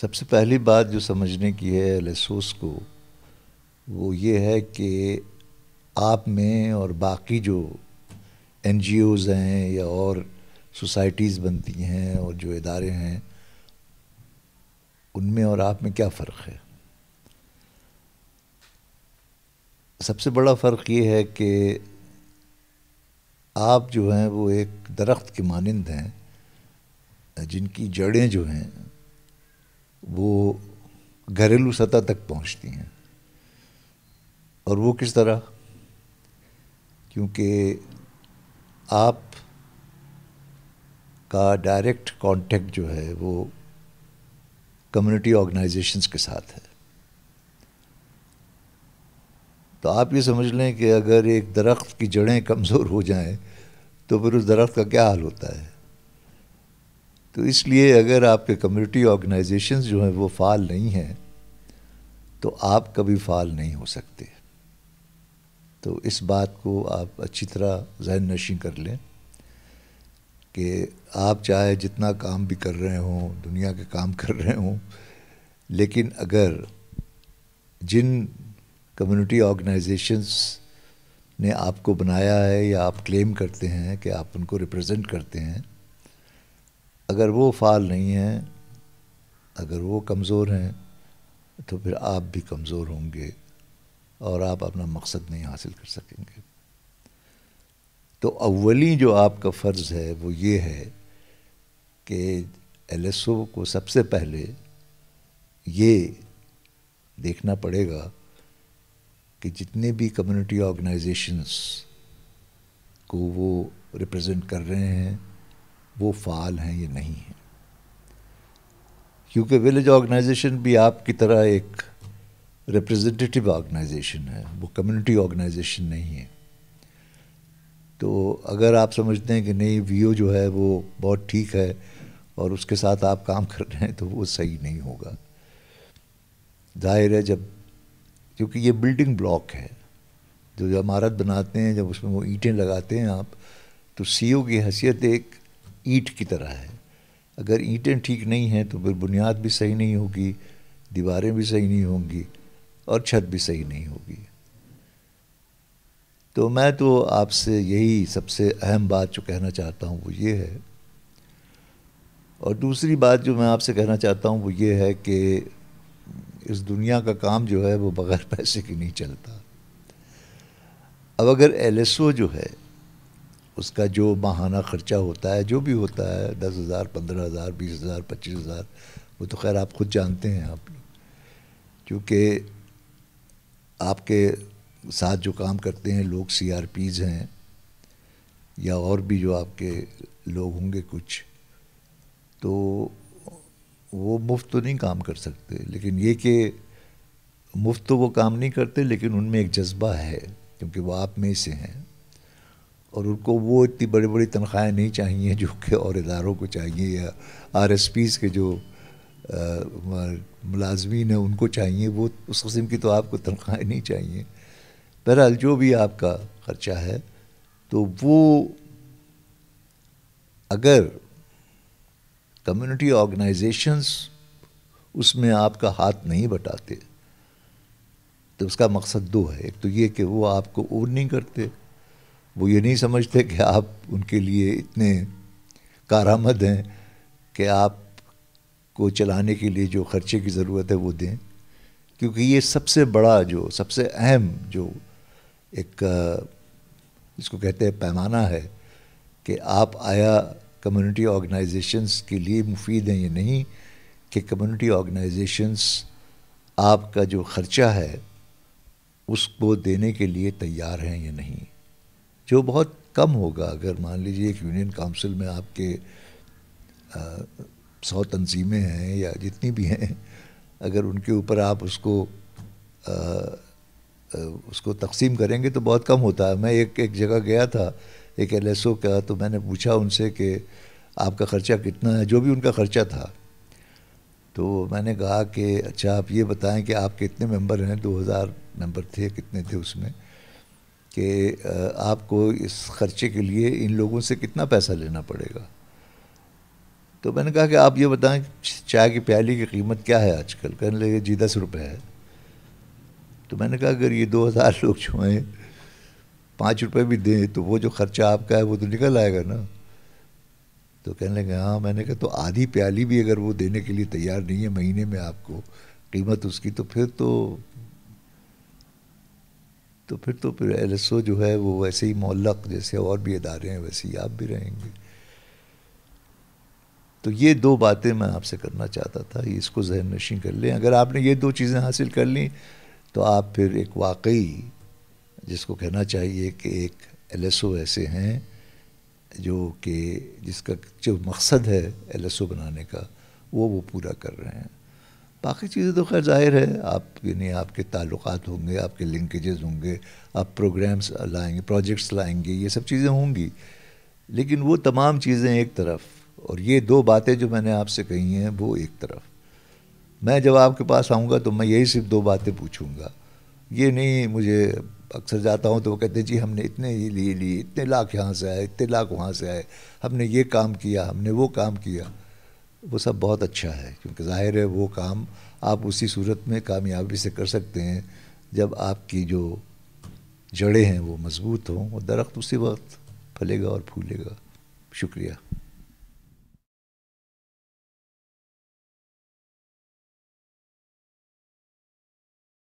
सबसे पहली बात जो समझने की है लेसोस को वो ये है कि आप में और बाकी जो एन हैं या और सोसाइटीज़ बनती हैं और जो इदारे हैं उनमें और आप में क्या फ़र्क है सबसे बड़ा फ़र्क ये है कि आप जो हैं वो एक दरख्त के मानंद हैं जिनकी जड़ें जो हैं घरेलू सतह तक पहुंचती हैं और वो किस तरह क्योंकि आप का डायरेक्ट कांटेक्ट जो है वो कम्युनिटी ऑर्गेनाइजेशंस के साथ है तो आप ये समझ लें कि अगर एक दरख्त की जड़ें कमज़ोर हो जाएं तो फिर उस दरख्त का क्या हाल होता है तो इसलिए अगर आपके कम्युनिटी ऑर्गेनाइजेशंस जो हैं वो फाल नहीं हैं तो आप कभी फ़ाल नहीं हो सकते तो इस बात को आप अच्छी तरह जहन नशी कर लें कि आप चाहे जितना काम भी कर रहे हों दुनिया के काम कर रहे हों लेकिन अगर जिन कम्युनिटी ऑर्गेनाइजेशंस ने आपको बनाया है या आप क्लेम करते हैं कि आप उनको रिप्रेजेंट करते हैं अगर वो फाल नहीं हैं अगर वो कमज़ोर हैं तो फिर आप भी कमज़ोर होंगे और आप अपना मकसद नहीं हासिल कर सकेंगे तो अव्वली जो आपका फ़र्ज़ है वो ये है कि एल को सबसे पहले ये देखना पड़ेगा कि जितने भी कम्युनिटी ऑर्गेनाइजेशंस को वो रिप्रेजेंट कर रहे हैं वो फ़ाल हैं या नहीं हैं क्योंकि विलेज ऑर्गेनाइजेशन भी आपकी तरह एक रिप्रेजेंटेटिव ऑर्गेनाइजेशन है वो कम्युनिटी ऑर्गेनाइजेशन नहीं है तो अगर आप समझते हैं कि नहीं वीओ जो है वो बहुत ठीक है और उसके साथ आप काम कर रहे हैं तो वो सही नहीं होगा जाहिर है जब क्योंकि ये बिल्डिंग ब्लॉक है जो जो इमारत बनाते हैं जब उसमें वो ईंटें लगाते हैं आप तो सीओ की हैसियत एक ईट की तरह है अगर ईंटें ठीक नहीं हैं तो फिर बुनियाद भी सही नहीं होगी दीवारें भी सही नहीं होंगी और छत भी सही नहीं होगी तो मैं तो आपसे यही सबसे अहम बात जो कहना चाहता हूँ वो ये है और दूसरी बात जो मैं आपसे कहना चाहता हूँ वो ये है कि इस दुनिया का काम जो है वो बग़ैर पैसे के नहीं चलता अब अगर एल जो है उसका जो माहाना ख़र्चा होता है जो भी होता है दस हज़ार पंद्रह हज़ार बीस हज़ार पच्चीस हज़ार वो तो खैर आप खुद जानते हैं आप लोग क्योंकि आपके साथ जो काम करते हैं लोग सी आर पीज़ हैं या और भी जो आपके लोग होंगे कुछ तो वो मुफ्त तो नहीं काम कर सकते लेकिन ये कि मुफ्त तो वो काम नहीं करते लेकिन उनमें एक जज्बा है क्योंकि वो आप में से हैं और उनको वो इतनी बड़ी बड़ी तनख्वाहें नहीं चाहिए जो कि और इदारों को चाहिए या आर एस पीज़ के जो मुलाजमीन हैं उनको चाहिए वो उस कस्म की तो आपको तनख्वाहें नहीं चाहिए बहरहाल जो भी आपका ख़र्चा है तो वो अगर कम्युनिटी ऑर्गेनाइजेशंस उसमें आपका हाथ नहीं बटाते तो उसका मकसद दो है एक तो ये कि वो आपको ओन नहीं करते वो ये नहीं समझते कि आप उनके लिए इतने कारामद हैं कि आप को चलाने के लिए जो खर्चे की ज़रूरत है वो दें क्योंकि ये सबसे बड़ा जो सबसे अहम जो एक जिसको कहते हैं पैमाना है कि आप आया कम्युनिटी ऑर्गेनाइजेशंस के लिए मुफीद हैं ये नहीं कि कम्युनिटी ऑर्गेनाइजेशंस आपका जो ख़र्चा है उसको देने के लिए तैयार हैं या नहीं जो बहुत कम होगा अगर मान लीजिए एक यूनियन काउंसिल में आपके सौ तंजीमें हैं या जितनी भी हैं अगर उनके ऊपर आप उसको आ, आ, उसको तकसीम करेंगे तो बहुत कम होता है मैं एक एक जगह गया था एक एल एस ओ का तो मैंने पूछा उनसे कि आपका ख़र्चा कितना है जो भी उनका ख़र्चा था तो मैंने कहा कि अच्छा आप ये बताएं कि आप कितने मेंबर हैं 2000 मेंबर थे कितने थे उसमें कि आपको इस खर्चे के लिए इन लोगों से कितना पैसा लेना पड़ेगा तो मैंने कहा कि आप ये बताएं चाय की प्याली की कीमत क्या है आजकल कहने लगे जी दस रुपये है तो मैंने कहा अगर ये दो हज़ार लोग जो हैं पाँच रुपये भी दें तो वो जो खर्चा आपका है वो तो निकल आएगा ना तो कहने लगे हाँ मैंने कहा तो आधी प्याली भी अगर वो देने के लिए तैयार नहीं है महीने में आपको कीमत उसकी तो फिर तो तो फिर तो फिर एल जो है वो वैसे ही मोलक जैसे और भी इदारे हैं वैसे ही आप भी रहेंगे तो ये दो बातें मैं आपसे करना चाहता था इसको जहन नशी कर लें अगर आपने ये दो चीज़ें हासिल कर लीं तो आप फिर एक वाकई जिसको कहना चाहिए कि एक एल ऐसे हैं जो कि जिसका जो मकसद है एल बनाने का वो वो पूरा कर रहे हैं बाकी चीज़ें तो खैर जाहिर है आप यानी आपके ताल्लुक होंगे आपके लिंकेजेस होंगे आप प्रोग्राम्स लाएंगे प्रोजेक्ट्स लाएंगे ये सब चीज़ें होंगी लेकिन वो तमाम चीज़ें एक तरफ और ये दो बातें जो मैंने आपसे कही हैं वो एक तरफ मैं जब आपके पास आऊँगा तो मैं यही सिर्फ दो बातें पूछूँगा ये नहीं मुझे अक्सर जाता हूँ तो वो कहते हैं जी हमने इतने ये लिए लिए इतने लाख यहाँ से आए इतने लाख वहाँ से आए हमने ये काम किया हमने वो काम किया वो सब बहुत अच्छा है क्योंकि जाहिर है वो काम आप उसी सूरत में कामयाबी से कर सकते हैं जब आपकी जो जड़ें हैं वो मज़बूत हों और दरख्त उसी वक्त फलेगा और फूलेगा शुक्रिया